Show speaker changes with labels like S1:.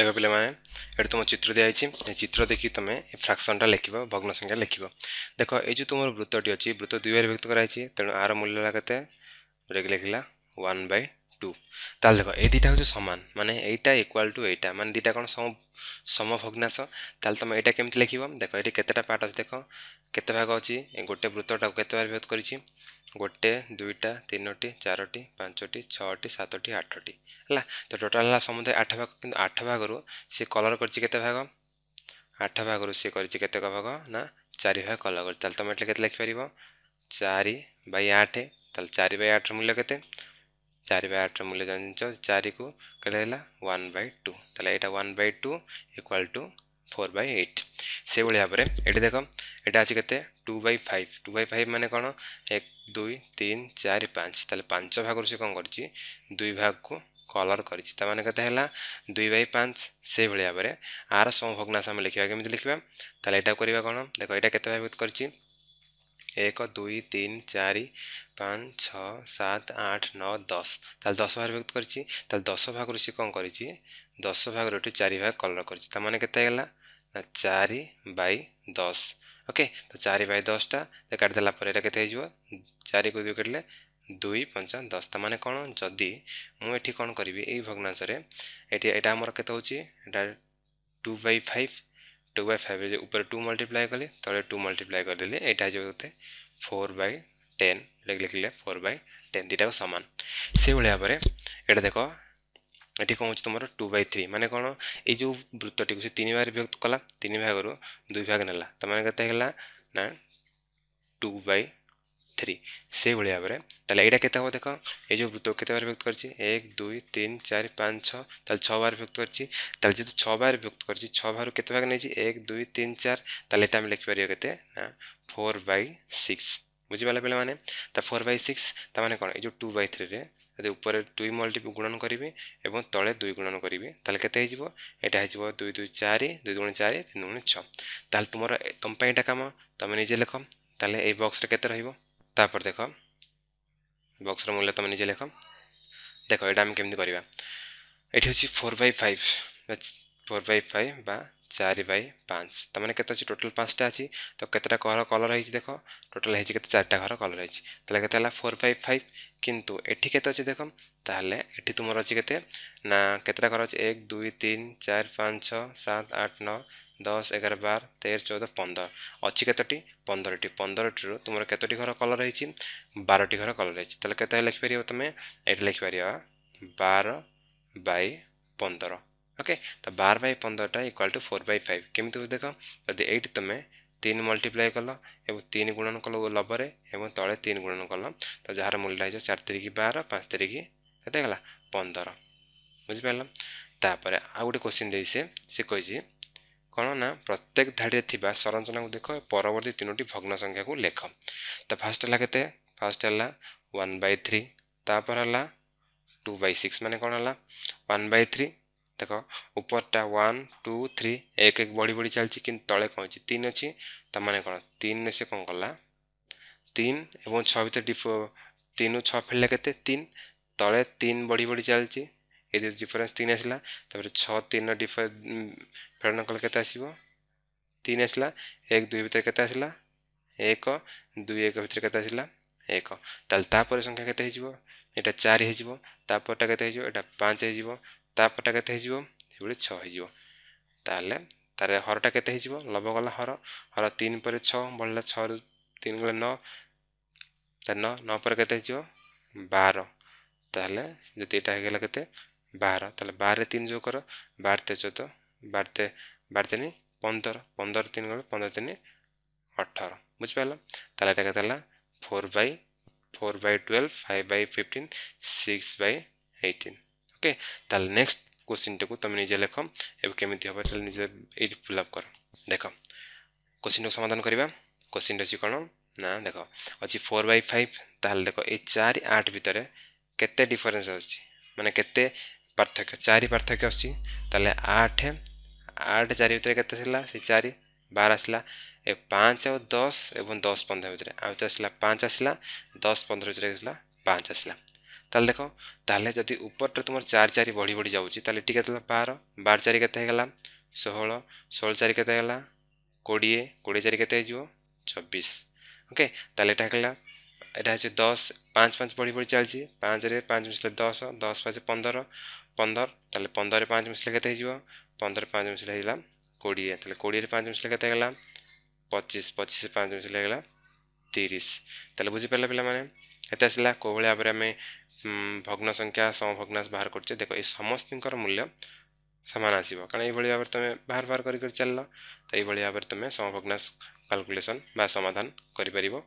S1: ଦେଖ ପିଲାମାନେ ଏଠି ତୁମ ଚିତ୍ର ଦିଆହେଇଛି ଏ ଚିତ୍ର ଦେଖି ତୁମେ ଏ ଫ୍ରାକ୍ସନ୍ଟା ଲେଖିବ ଭଗ୍ନ ସଂଖ୍ୟା ଲେଖିବ ଦେଖ ଏଇ ଯେଉଁ ତୁମର ବୃତ୍ତଟି ଅଛି ବୃତ୍ତ ଦୁଇ ଭାବରେ ବିଭକ୍ତ କରାହେଇଛି ତେଣୁ ଆର ମୂଲ୍ୟ ହେଲା କେତେ ଯେଉଁଟାକି ଲେଖିଲା ୱାନ୍ ବାଇ ଟୁ ତାହେଲେ ଦେଖ ଏଇ ଦୁଇଟା ହେଉଛି ସମାନ ମାନେ ଏଇଟା ଇକ୍ୱାଲ୍ ଟୁ ଏଇଟା ମାନେ ଦୁଇଟା କ'ଣ ସମ ସମ ଭଗ୍ନାଶ ତାହେଲେ ତୁମେ ଏଇଟା କେମିତି ଲେଖିବ ଦେଖ ଏଠି କେତେଟା ପାର୍ଟ ଅଛି ଦେଖ କେତେ ଭାଗ ଅଛି ଗୋଟେ ବୃତ୍ତଟାକୁ କେତେ ଭାଗ ବିଭକ୍ତ କରିଛି ଗୋଟେ ଦୁଇଟା ତିନୋଟି ଚାରୋଟି ପାଞ୍ଚଟି ଛଅଟି ସାତଟି ଆଠଟି ହେଲା ତ ଟୋଟାଲ ହେଲା ସମୁଦାୟ ଆଠ ଭାଗ କିନ୍ତୁ ଆଠ ଭାଗରୁ ସେ କଲର୍ କରିଛି କେତେ ଭାଗ ଆଠ ଭାଗରୁ ସେ କରିଛି କେତେକ ଭାଗ ନା ଚାରି ଭାଗ କଲର୍ କରିଛି ତାହେଲେ ତୁମେ ଏଠି କେତେ ଲେଖିପାରିବ ଚାରି ବାଇ ଆଠ ତାହେଲେ ଚାରି ବାଇ ଆଠର ମୂଲ୍ୟ କେତେ ଚାରି ବା ଆଠର ମୂଲ୍ୟ ଜାଣିଛ ଚାରିକୁ କେତେ ହେଲା ୱାନ୍ ବାଇ ଟୁ ତାହେଲେ ଏଇଟା one by two equal to four by eight সেইভাবে ভাবে এটি দেখ এটা আছে কেতে two by five two by five মানে কোণ এক দুই তিন চারি পাঁচ তাহলে পাঁচ ভাগর সে কম করছি দুই ভাগকু কলর করেছি তা মানে কেতে হল দুই বাই পাঁচ সেইভাবে ভাবে আর সমভগ্নাশ আমি লিখবা কেমি লিখবা তাহলে এটা করা কোণ দেখ এটা কেতে ভাগ করছি ଏକ ଦୁଇ ତିନି ଚାରି ପାଞ୍ଚ ଛଅ ସାତ ଆଠ ନଅ ଦଶ ତାହେଲେ ଦଶ ଭାଗ ବିଭକ୍ତ କରିଛି ତାହେଲେ ଦଶ ଭାଗରୁ ସେ କ'ଣ କରିଛି ଦଶ ଭାଗରୁ ଏଠି ଚାରି ଭାଗ କଲର କରିଛି ତା ମାନେ କେତେ ହେଇଗଲା ନା ଚାରି ବାଇ ଦଶ ଓକେ ତ ଚାରି ବାଇ ଦଶଟା ତ କାଟିଦେଲା ପରେ ଏଇଟା କେତେ ହେଇଯିବ ଚାରିକୁ ଦୁଇ କାଟିଲେ ଦୁଇ ପଞ୍ଚା ଦଶ ତା ମାନେ କ'ଣ ଯଦି ମୁଁ ଏଠି କ'ଣ କରିବି ଏଇ ଭଗ୍ନାଂଶରେ ଏଠି ଏଇଟା ଆମର କେତେ ହେଉଛି ଏଇଟା two by five two by ফাইভের যে উপরে টু মাল্টিপ্লাই কলি তলে টু মাল্টিপ্লাই କରିଦେଲି ଏଇଟା ହେଇଯିବ କେତେ ফোর বাই টেন এটাকে লিখলে ফোর বাই টেন দুইটাକୁ সমান সেইভাবে ভাবে এটা দেখো এটি কম হচ্ছে তোমার টু বাই থ্রি মানে কোণ এই যে বৃত্তটিকে সে তিন ভাগে বিভক্ত কলা তিন ভাগর দুই ভাগ নেলা তার মানে কত হল না টু বাই থ্রি ସେଇଭଳି ଭାବରେ ତାହେଲେ ଏଇଟା କେତେ ହେବ ଦେଖ ଏଇ ଯେଉଁ ବୃତ୍ତ କେତେ ବାର ବ୍ୟକ୍ତ କରିଛି ଏକ ଦୁଇ ତିନି ଚାରି ପାଞ୍ଚ ଛଅ ତାହେଲେ ଛଅ ବାର ବ୍ୟକ୍ତ କରିଛି ତାହେଲେ ଯେହେତୁ ଛଅ ବାର ବ୍ୟକ୍ତ କରିଛି ଛଅ ବାରରୁ କେତେ ଭାଗ ନେଇଛି ଏକ ଦୁଇ ତିନି ଚାରି ତାହେଲେ ଏଇଟା ଆମେ ଲେଖିପାରିବା କେତେ ନା ଫୋର୍ ବାଇ ସିକ୍ସ ବୁଝିପାରିଲେ ପିଲାମାନେ ତା ଫୋର୍ ବାଇ ସିକ୍ସ ତା ମାନେ କ'ଣ ଏଇ ଯେଉଁ ଟୁ ବାଇ ଥ୍ରୀରେ ଯଦି ଉପରେ ଦୁଇ ମଲ୍ଟି ଗୁଣନ କରିବି ଏବଂ ତଳେ ଦୁଇ ଗୁଣନ କରିବି ତାହେଲେ କେତେ ହେଇଯିବ ଏଇଟା ହେଇଯିବ ଦୁଇ ଦୁଇ ଚାରି ଦୁଇ ଦୁଇ ଚାରି ତିନି ଦୁଇ ଛଅ ତାହେଲେ ତୁମର ତୁମ ପାଇଁ ଏଇଟା କାମ ତୁମେ ନିଜେ ଲେଖ ତାହେଲେ ଏଇ ବକ୍ସରେ କେତେ ରହିବ তারপর দেখ বক্সর মূল্য তুমি নিজে লেখ দেখ এটা আমি কেমি করা এটি হচ্ছে four by five four by five বা চারি বাই পাঁচ তার মানে কেতে আছে টোটাল পাঁচটা আছে তো কেতটা ঘর কলর হয়েছে দেখ টোটাল হয়েছে কেতে চারটা ঘর কলর হয়েছে তাহলে কেতে হল ফোর বাই ফাইভ কিন্তু এটি কেতে আছে দেখ তাহলে এটি তোমার আছে কেতে না কেতটা ঘর আছে এক দুই তিন চার পাঁচ ছ সাত আট ন দশ এগারো বার তের চৌদ পନ୍ଦର ଅଛି କେତୋଟି ପନ୍ଦରଟି ପନ୍ଦରଟିରୁ ତୁମର କେତୋଟି ଘର କଲର୍ ହେଇଛି ବାରଟି ଘର କଲର୍ ହେଇଛି ତାହେଲେ କେତେ ଲେଖିପାରିବ ତୁମେ ଏଠି ଲେଖିପାରିବ ବାର ବାଇ ପନ୍ଦର ওকে তো বার বাই পনেরোটা equal to four by five কেমি দেখ যদি এইটি তুমি তিন মল্টিপ্লাই কল এবং তিন গুণন কল লবরে এবং তলে তিন গুণন কল তো যার মূল্য হয়েছে চার তিরিখ বার পাঁচ তিরিখ কেতে গেল পনেরো বুঝিপার তাপরে আউ গোটে কোশ্চিন দিয়ে সে সে কইছে କ'ଣ ନା ପ୍ରତ୍ୟେକ ଧାଡ଼ିରେ ଥିବା ସଂରଚନାକୁ ଦେଖ ପରବର୍ତ୍ତୀ ତିନୋଟି ଭଗ୍ନ ସଂଖ୍ୟାକୁ ଲେଖ ତ ଫାର୍ଷ୍ଟ ହେଲା କେତେ ଫାର୍ଷ୍ଟ ହେଲା ୱାନ୍ ବାଇ ଥ୍ରୀ ତାପରେ ହେଲା ଟୁ ବାଇ ସିକ୍ସ ମାନେ କ'ଣ ହେଲା ୱାନ୍ ବାଇ ଥ୍ରୀ ଦେଖ ଉପରଟା ୱାନ୍ ଟୁ ଥ୍ରୀ ଏକ ଏକ ବଢ଼ି ବଢ଼ି ଚାଲିଛି କିନ୍ତୁ ତଳେ କ'ଣ ଅଛି ତିନି ଅଛି ତାମାନେ କ'ଣ ତିନିରେ ସେ କ'ଣ କଲା ତିନି ଏବଂ ଛଅ ଭିତରେ ତିନିରୁ ଛଅ ଫେରିଲା କେତେ ତିନି ତଳେ ତିନି ବଢ଼ି ବଢ଼ି ଚାଲିଛି ଏ ଦୁଇ ଡିଫରେନ୍ସ ତିନି ଆସିଲା ତାପରେ ଛଅ ତିନିର ଫେରଣ କଲେ କେତେ ଆସିବ ତିନି ଆସିଲା ଏକ ଦୁଇ ଭିତରେ କେତେ ଆସିଲା ଏକ ଦୁଇ ଏକ ଭିତରେ କେତେ ଆସିଲା ଏକ ତାହେଲେ ତାପରେ ସଂଖ୍ୟା କେତେ ହେଇଯିବ এটা চারি হয়ে তারপরটা কেতে হয়ে এটা পাঁচ হয়ে তারপরটা কেতে হয়ে সেগুলি ছ হয়ে তাহলে তার হরটা কেতে হয়ে লব গলা হর হর তিন পরে ছ বললা ছ তিন গলে ন তার ন ন পরে কেতে হয়ে বার তাহলে যদি এটা হয়ে গেল কেতে बाह्र त्यसलाई बाह्र तिन जो गर बाह्र ते चौध बाह्र ते বাড়তে নেই পনেরো পনেরো তিন করে পনেরো তিন অঠারো বুঝতে পারলাম তাহলে এটাকে তাহলে four by four by twelve five by fifteen six by eighteen okay তাহলে নেক্সট কোশ্চিনটাকে তুমি নিজে লেখ এবং কেমিতি হবে তাহলে নিজে এই ফিল আপ কর দেখ কোশ্চিনটাকে সমাধান করা কোশ্চিনটা হচ্ছে কোণ না দেখ অছি ফোর বাই ফাইভ তাহলে দেখ এই চারি আট ভিতরে কেতে ডিফরেন্স অছি মানে কেতে ପାର୍ଥକ୍ୟ ଚାରି ପାର୍ଥକ୍ୟ ଆସୁଛି ତାହେଲେ ଆଠ ଆଠ ଚାରି ଭିତରେ କେତେ ଥିଲା ସେ ଚାରି ବାର ଆସିଲା ଏ ପାଞ୍ଚ ଆଉ ଦଶ ଏବଂ ଦଶ ପନ୍ଦର ଭିତରେ ଆଉ ଭିତରେ ଆସିଲା ପାଞ୍ଚ ଆସିଲା ଦଶ ପନ୍ଦର ଭିତରେ ଆସିଲା ପାଞ୍ଚ ଆସିଲା ତାହେଲେ ଦେଖ ତାହେଲେ ଯଦି ଉପରଟା ତୁମର ଚାରି ଚାରି ବଢ଼ି ବଢ଼ି ଯାଉଛି ତାହେଲେ ଏଠି କେତେ ହେଲା ବାର ବାର ଚାରି କେତେ ହେଇଗଲା ଷୋହଳ ଷୋହଳ ଚାରି କେତେ ହେଇଗଲା କୋଡ଼ିଏ କୋଡ଼ିଏ ଚାରି କେତେ ହେଇଯିବ ଚବିଶ ଓକେ ତାହେଲେ ଏଇଟା ହେଲା ଏଇଟା ହେଉଛି ଦଶ ପାଞ୍ଚ ପାଞ୍ଚ ବଢ଼ି ବଢ଼ି ଚାଲିଛି ପାଞ୍ଚରେ ପାଞ୍ଚ ମିଶିଲେ ଦଶ ଦଶ ପାଞ୍ଚ ପନ୍ଦର ପନ୍ଦର ତାହେଲେ ପନ୍ଦରରେ ପାଞ୍ଚ ମିଶିଲେ କେତେ ହେଇଯିବ ପନ୍ଦର ପାଞ୍ଚ ମିଶିଲେ ହେଇଗଲା କୋଡ଼ିଏ ତାହେଲେ କୋଡ଼ିଏରେ ପାଞ୍ଚ ମିଶିଲେ କେତେ ହେଇଗଲା ପଚିଶ ପଚିଶ ପାଞ୍ଚ ମିଶିଲେ ହେଇଗଲା ତିରିଶ ତାହେଲେ ବୁଝିପାରିଲେ ପିଲାମାନେ ଏତେ ଆସିଲା କେଉଁଭଳି ଭାବରେ ଆମେ ଭଗ୍ନ ସଂଖ୍ୟା ସମଭଗ୍ନାଶ ବାହାର କରୁଛେ ଦେଖ ଏ ସମସ୍ତଙ୍କର ମୂଲ୍ୟ ସମାନ ଆସିବ କାରଣ ଏଇଭଳି ଭାବରେ ତୁମେ ବାହାର ବାହାର କରିକରି ଚାଲିଲ ତ ଏଇଭଳି ଭାବରେ ତୁମେ ସମଭଗ୍ନାଶ କାଲକୁଲେସନ୍ ବା ସମାଧାନ କରିପାରିବ